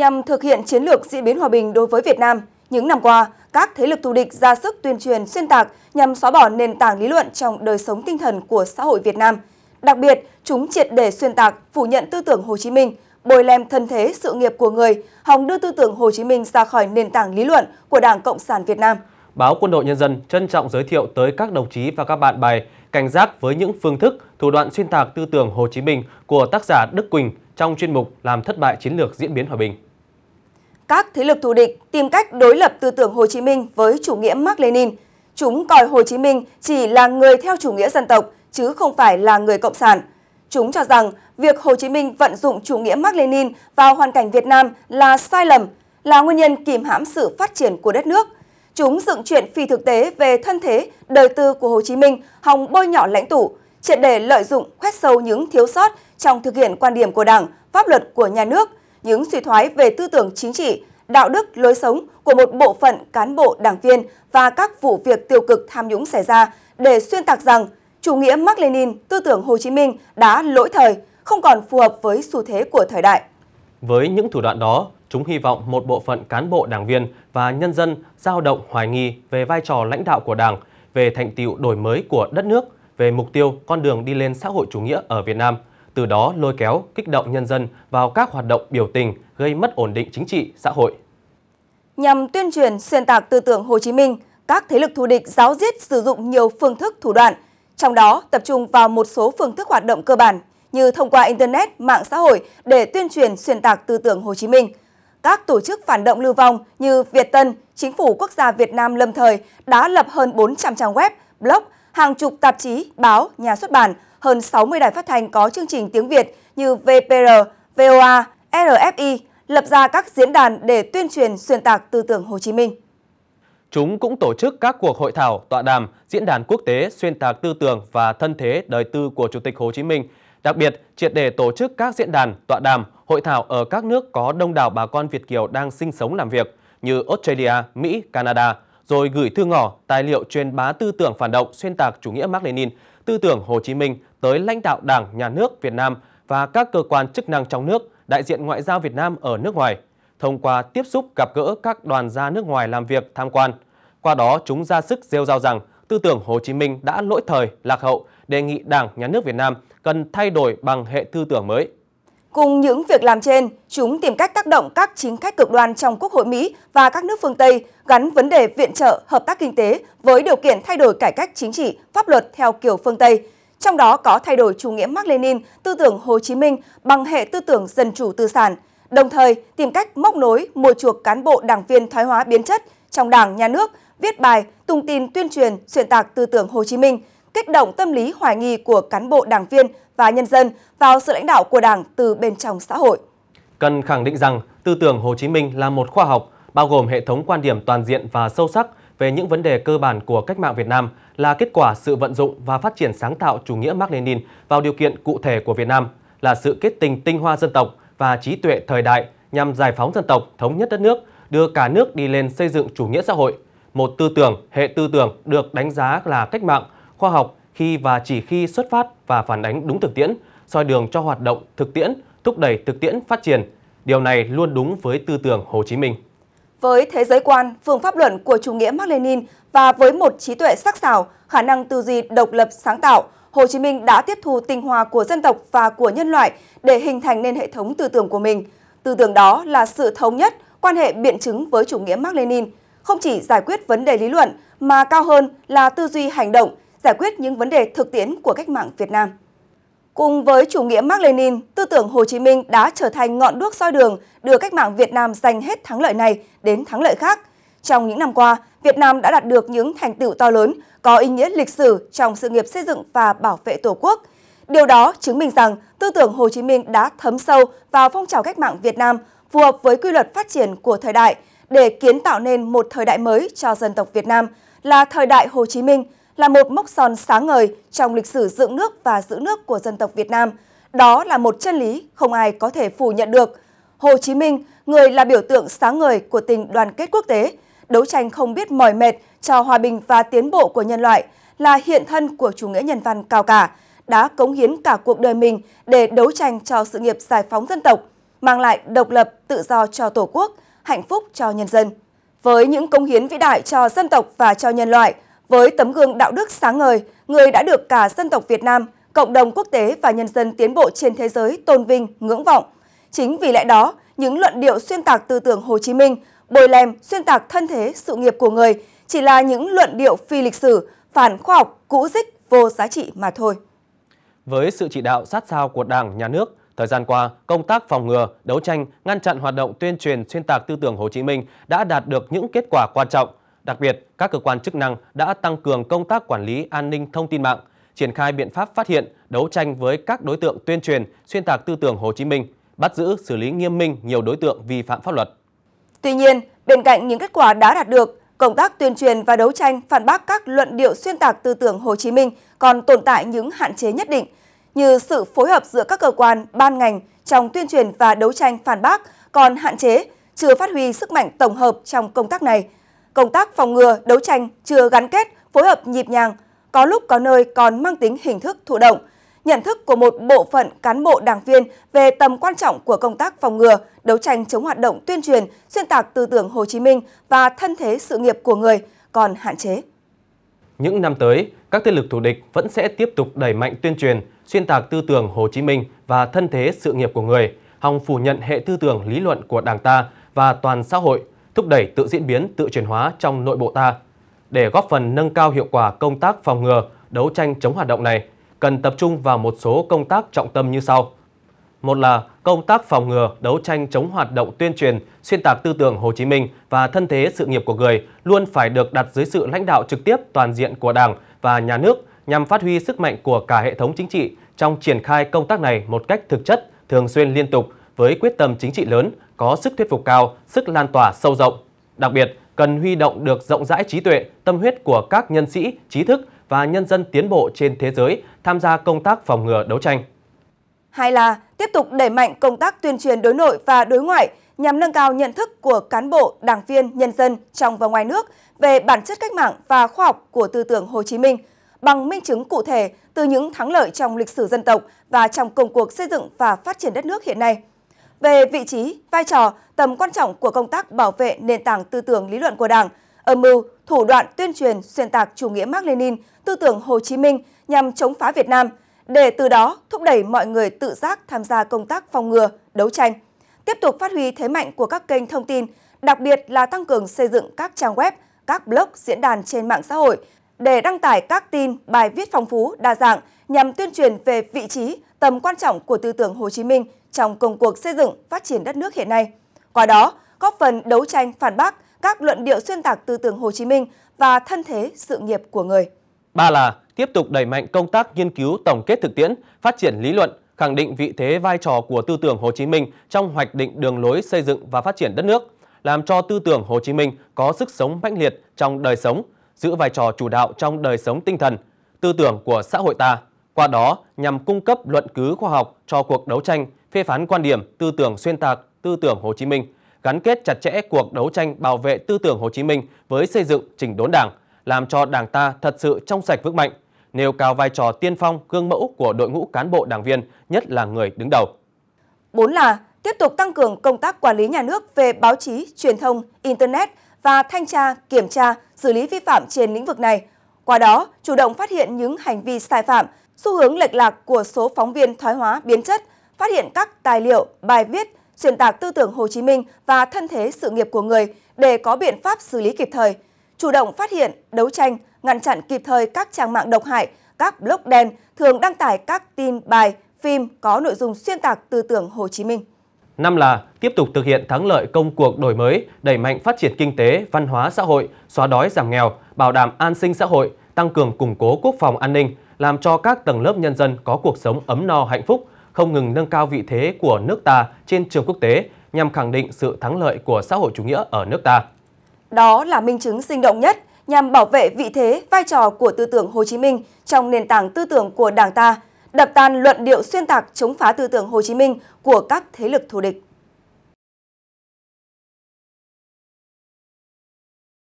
Nhằm thực hiện chiến lược diễn biến hòa bình đối với Việt Nam, những năm qua, các thế lực thù địch ra sức tuyên truyền xuyên tạc nhằm xóa bỏ nền tảng lý luận trong đời sống tinh thần của xã hội Việt Nam. Đặc biệt, chúng triệt để xuyên tạc, phủ nhận tư tưởng Hồ Chí Minh, bồi lem thân thế sự nghiệp của người, hòng đưa tư tưởng Hồ Chí Minh ra khỏi nền tảng lý luận của Đảng Cộng sản Việt Nam. Báo Quân đội Nhân dân trân trọng giới thiệu tới các đồng chí và các bạn bài cảnh giác với những phương thức, thủ đoạn xuyên tạc tư tưởng Hồ Chí Minh của tác giả Đức Quỳnh trong chuyên mục Làm thất bại chiến lược diễn biến hòa bình các thế lực thù địch tìm cách đối lập tư tưởng Hồ Chí Minh với chủ nghĩa Mark Lenin. Chúng coi Hồ Chí Minh chỉ là người theo chủ nghĩa dân tộc, chứ không phải là người cộng sản. Chúng cho rằng việc Hồ Chí Minh vận dụng chủ nghĩa Mark Lenin vào hoàn cảnh Việt Nam là sai lầm, là nguyên nhân kìm hãm sự phát triển của đất nước. Chúng dựng chuyện phi thực tế về thân thế, đời tư của Hồ Chí Minh, hòng bôi nhỏ lãnh tụ, triệt để lợi dụng khoét sâu những thiếu sót trong thực hiện quan điểm của Đảng, pháp luật của nhà nước – những suy thoái về tư tưởng chính trị, đạo đức, lối sống của một bộ phận cán bộ đảng viên và các vụ việc tiêu cực tham nhũng xảy ra để xuyên tạc rằng chủ nghĩa Mark Lenin, tư tưởng Hồ Chí Minh đã lỗi thời, không còn phù hợp với xu thế của thời đại. Với những thủ đoạn đó, chúng hy vọng một bộ phận cán bộ đảng viên và nhân dân dao động hoài nghi về vai trò lãnh đạo của Đảng, về thành tựu đổi mới của đất nước, về mục tiêu con đường đi lên xã hội chủ nghĩa ở Việt Nam – từ đó lôi kéo, kích động nhân dân vào các hoạt động biểu tình gây mất ổn định chính trị, xã hội. Nhằm tuyên truyền xuyên tạc tư tưởng Hồ Chí Minh, các thế lực thù địch giáo diết sử dụng nhiều phương thức thủ đoạn, trong đó tập trung vào một số phương thức hoạt động cơ bản như thông qua Internet, mạng xã hội để tuyên truyền xuyên tạc tư tưởng Hồ Chí Minh. Các tổ chức phản động lưu vong như Việt Tân, Chính phủ Quốc gia Việt Nam lâm thời đã lập hơn 400 trang web, blog hàng chục tạp chí, báo, nhà xuất bản, hơn 60 đài phát thanh có chương trình tiếng Việt như VPR, VOA, RFI lập ra các diễn đàn để tuyên truyền xuyên tạc tư tưởng Hồ Chí Minh. Chúng cũng tổ chức các cuộc hội thảo, tọa đàm, diễn đàn quốc tế xuyên tạc tư tưởng và thân thế đời tư của Chủ tịch Hồ Chí Minh, đặc biệt triệt để tổ chức các diễn đàn, tọa đàm, hội thảo ở các nước có đông đảo bà con Việt Kiều đang sinh sống làm việc như Australia, Mỹ, Canada – rồi gửi thư ngỏ tài liệu truyền bá tư tưởng phản động xuyên tạc chủ nghĩa Mác Lênin, tư tưởng Hồ Chí Minh tới lãnh đạo Đảng, Nhà nước Việt Nam và các cơ quan chức năng trong nước, đại diện ngoại giao Việt Nam ở nước ngoài, thông qua tiếp xúc gặp gỡ các đoàn gia nước ngoài làm việc tham quan. Qua đó chúng ra sức rêu rao rằng tư tưởng Hồ Chí Minh đã lỗi thời, lạc hậu, đề nghị Đảng, Nhà nước Việt Nam cần thay đổi bằng hệ tư tưởng mới. Cùng những việc làm trên, chúng tìm cách tác động các chính khách cực đoan trong Quốc hội Mỹ và các nước phương Tây gắn vấn đề viện trợ, hợp tác kinh tế với điều kiện thay đổi cải cách chính trị, pháp luật theo kiểu phương Tây, trong đó có thay đổi chủ nghĩa Mark Lenin, tư tưởng Hồ Chí Minh bằng hệ tư tưởng dân chủ tư sản, đồng thời tìm cách móc nối mua chuộc cán bộ đảng viên thoái hóa biến chất trong đảng, nhà nước, viết bài, tung tin tuyên truyền, xuyên tạc tư tưởng Hồ Chí Minh, kích động tâm lý hoài nghi của cán bộ đảng viên và nhân dân vào sự lãnh đạo của Đảng từ bên trong xã hội. Cần khẳng định rằng tư tưởng Hồ Chí Minh là một khoa học, bao gồm hệ thống quan điểm toàn diện và sâu sắc về những vấn đề cơ bản của cách mạng Việt Nam là kết quả sự vận dụng và phát triển sáng tạo chủ nghĩa Mark Lenin vào điều kiện cụ thể của Việt Nam, là sự kết tình tinh hoa dân tộc và trí tuệ thời đại nhằm giải phóng dân tộc, thống nhất đất nước, đưa cả nước đi lên xây dựng chủ nghĩa xã hội. Một tư tưởng, hệ tư tưởng được đánh giá là cách mạng, khoa học khi và chỉ khi xuất phát và phản ánh đúng thực tiễn, soi đường cho hoạt động thực tiễn, thúc đẩy thực tiễn phát triển. Điều này luôn đúng với tư tưởng Hồ Chí Minh. Với thế giới quan, phương pháp luận của chủ nghĩa Mark Lenin và với một trí tuệ sắc sảo, khả năng tư duy độc lập sáng tạo, Hồ Chí Minh đã tiếp thu tinh hoa của dân tộc và của nhân loại để hình thành nên hệ thống tư tưởng của mình. Tư tưởng đó là sự thống nhất, quan hệ biện chứng với chủ nghĩa Mark Lenin, không chỉ giải quyết vấn đề lý luận mà cao hơn là tư duy hành động giải quyết những vấn đề thực tiễn của cách mạng Việt Nam. Cùng với chủ nghĩa Mark Lenin, tư tưởng Hồ Chí Minh đã trở thành ngọn đuốc soi đường đưa cách mạng Việt Nam giành hết thắng lợi này đến thắng lợi khác. Trong những năm qua, Việt Nam đã đạt được những thành tựu to lớn có ý nghĩa lịch sử trong sự nghiệp xây dựng và bảo vệ Tổ quốc. Điều đó chứng minh rằng tư tưởng Hồ Chí Minh đã thấm sâu vào phong trào cách mạng Việt Nam phù hợp với quy luật phát triển của thời đại để kiến tạo nên một thời đại mới cho dân tộc Việt Nam là thời đại Hồ Chí Minh – là một mốc son sáng ngời trong lịch sử dựng nước và giữ nước của dân tộc Việt Nam. Đó là một chân lý không ai có thể phủ nhận được. Hồ Chí Minh, người là biểu tượng sáng ngời của tình đoàn kết quốc tế, đấu tranh không biết mỏi mệt cho hòa bình và tiến bộ của nhân loại, là hiện thân của chủ nghĩa nhân văn cao cả, đã cống hiến cả cuộc đời mình để đấu tranh cho sự nghiệp giải phóng dân tộc, mang lại độc lập, tự do cho Tổ quốc, hạnh phúc cho nhân dân. Với những cống hiến vĩ đại cho dân tộc và cho nhân loại, với tấm gương đạo đức sáng ngời, người đã được cả dân tộc Việt Nam, cộng đồng quốc tế và nhân dân tiến bộ trên thế giới tôn vinh, ngưỡng vọng. Chính vì lẽ đó, những luận điệu xuyên tạc tư tưởng Hồ Chí Minh, bồi lem, xuyên tạc thân thế, sự nghiệp của người chỉ là những luận điệu phi lịch sử, phản khoa học, cũ dích, vô giá trị mà thôi. Với sự chỉ đạo sát sao của Đảng, Nhà nước, Thời gian qua, công tác phòng ngừa, đấu tranh, ngăn chặn hoạt động tuyên truyền xuyên tạc tư tưởng Hồ Chí Minh đã đạt được những kết quả quan trọng. Đặc biệt, các cơ quan chức năng đã tăng cường công tác quản lý an ninh thông tin mạng, triển khai biện pháp phát hiện, đấu tranh với các đối tượng tuyên truyền, xuyên tạc tư tưởng Hồ Chí Minh, bắt giữ, xử lý nghiêm minh nhiều đối tượng vi phạm pháp luật. Tuy nhiên, bên cạnh những kết quả đã đạt được, công tác tuyên truyền và đấu tranh phản bác các luận điệu xuyên tạc tư tưởng Hồ Chí Minh còn tồn tại những hạn chế nhất định, như sự phối hợp giữa các cơ quan, ban ngành trong tuyên truyền và đấu tranh phản bác còn hạn chế, chưa phát huy sức mạnh tổng hợp trong công tác này – công tác phòng ngừa, đấu tranh chưa gắn kết, phối hợp nhịp nhàng, có lúc có nơi còn mang tính hình thức thụ động. Nhận thức của một bộ phận cán bộ đảng viên về tầm quan trọng của công tác phòng ngừa, đấu tranh chống hoạt động tuyên truyền, xuyên tạc tư tưởng Hồ Chí Minh và thân thế sự nghiệp của người còn hạn chế. Những năm tới, các thế lực thù địch vẫn sẽ tiếp tục đẩy mạnh tuyên truyền, xuyên tạc tư tưởng Hồ Chí Minh và thân thế sự nghiệp của người, hòng phủ nhận hệ tư tưởng lý luận của Đảng ta và toàn xã hội thúc đẩy tự diễn biến, tự chuyển hóa trong nội bộ ta. Để góp phần nâng cao hiệu quả công tác phòng ngừa, đấu tranh chống hoạt động này, cần tập trung vào một số công tác trọng tâm như sau. Một là công tác phòng ngừa, đấu tranh chống hoạt động tuyên truyền, xuyên tạc tư tưởng Hồ Chí Minh và thân thế sự nghiệp của người luôn phải được đặt dưới sự lãnh đạo trực tiếp toàn diện của Đảng và Nhà nước nhằm phát huy sức mạnh của cả hệ thống chính trị trong triển khai công tác này một cách thực chất, thường xuyên liên tục với quyết tâm chính trị lớn, có sức thuyết phục cao, sức lan tỏa sâu rộng. Đặc biệt, cần huy động được rộng rãi trí tuệ, tâm huyết của các nhân sĩ, trí thức và nhân dân tiến bộ trên thế giới tham gia công tác phòng ngừa đấu tranh. Hai là tiếp tục đẩy mạnh công tác tuyên truyền đối nội và đối ngoại nhằm nâng cao nhận thức của cán bộ, đảng viên, nhân dân trong và ngoài nước về bản chất cách mạng và khoa học của tư tưởng Hồ Chí Minh bằng minh chứng cụ thể từ những thắng lợi trong lịch sử dân tộc và trong công cuộc xây dựng và phát triển đất nước hiện nay – về vị trí, vai trò, tầm quan trọng của công tác bảo vệ nền tảng tư tưởng lý luận của Đảng, âm mưu, thủ đoạn tuyên truyền xuyên tạc chủ nghĩa Mác Lênin, tư tưởng Hồ Chí Minh nhằm chống phá Việt Nam, để từ đó thúc đẩy mọi người tự giác tham gia công tác phòng ngừa, đấu tranh. Tiếp tục phát huy thế mạnh của các kênh thông tin, đặc biệt là tăng cường xây dựng các trang web, các blog, diễn đàn trên mạng xã hội để đăng tải các tin, bài viết phong phú, đa dạng nhằm tuyên truyền về vị trí, tầm quan trọng của tư tưởng Hồ Chí Minh trong công cuộc xây dựng phát triển đất nước hiện nay. Qua đó, góp phần đấu tranh phản bác các luận điệu xuyên tạc tư tưởng Hồ Chí Minh và thân thế sự nghiệp của người. Ba là tiếp tục đẩy mạnh công tác nghiên cứu tổng kết thực tiễn, phát triển lý luận, khẳng định vị thế vai trò của tư tưởng Hồ Chí Minh trong hoạch định đường lối xây dựng và phát triển đất nước, làm cho tư tưởng Hồ Chí Minh có sức sống mãnh liệt trong đời sống, giữ vai trò chủ đạo trong đời sống tinh thần, tư tưởng của xã hội ta qua đó nhằm cung cấp luận cứ khoa học cho cuộc đấu tranh phê phán quan điểm, tư tưởng xuyên tạc, tư tưởng Hồ Chí Minh, gắn kết chặt chẽ cuộc đấu tranh bảo vệ tư tưởng Hồ Chí Minh với xây dựng chỉnh đốn Đảng, làm cho Đảng ta thật sự trong sạch vững mạnh, nêu cao vai trò tiên phong, gương mẫu của đội ngũ cán bộ đảng viên, nhất là người đứng đầu. Bốn là tiếp tục tăng cường công tác quản lý nhà nước về báo chí, truyền thông, internet và thanh tra, kiểm tra, xử lý vi phạm trên lĩnh vực này. Qua đó, chủ động phát hiện những hành vi sai phạm, xu hướng lệch lạc của số phóng viên thoái hóa biến chất, phát hiện các tài liệu, bài viết, xuyên tạc tư tưởng Hồ Chí Minh và thân thế sự nghiệp của người để có biện pháp xử lý kịp thời, chủ động phát hiện, đấu tranh, ngăn chặn kịp thời các trang mạng độc hại, các blog đen thường đăng tải các tin, bài, phim có nội dung xuyên tạc tư tưởng Hồ Chí Minh. Năm là tiếp tục thực hiện thắng lợi công cuộc đổi mới, đẩy mạnh phát triển kinh tế, văn hóa xã hội, xóa đói giảm nghèo, bảo đảm an sinh xã hội, tăng cường củng cố quốc phòng an ninh, làm cho các tầng lớp nhân dân có cuộc sống ấm no hạnh phúc, không ngừng nâng cao vị thế của nước ta trên trường quốc tế nhằm khẳng định sự thắng lợi của xã hội chủ nghĩa ở nước ta. Đó là minh chứng sinh động nhất nhằm bảo vệ vị thế, vai trò của tư tưởng Hồ Chí Minh trong nền tảng tư tưởng của Đảng ta, đập tan luận điệu xuyên tạc chống phá tư tưởng Hồ Chí Minh của các thế lực thù địch.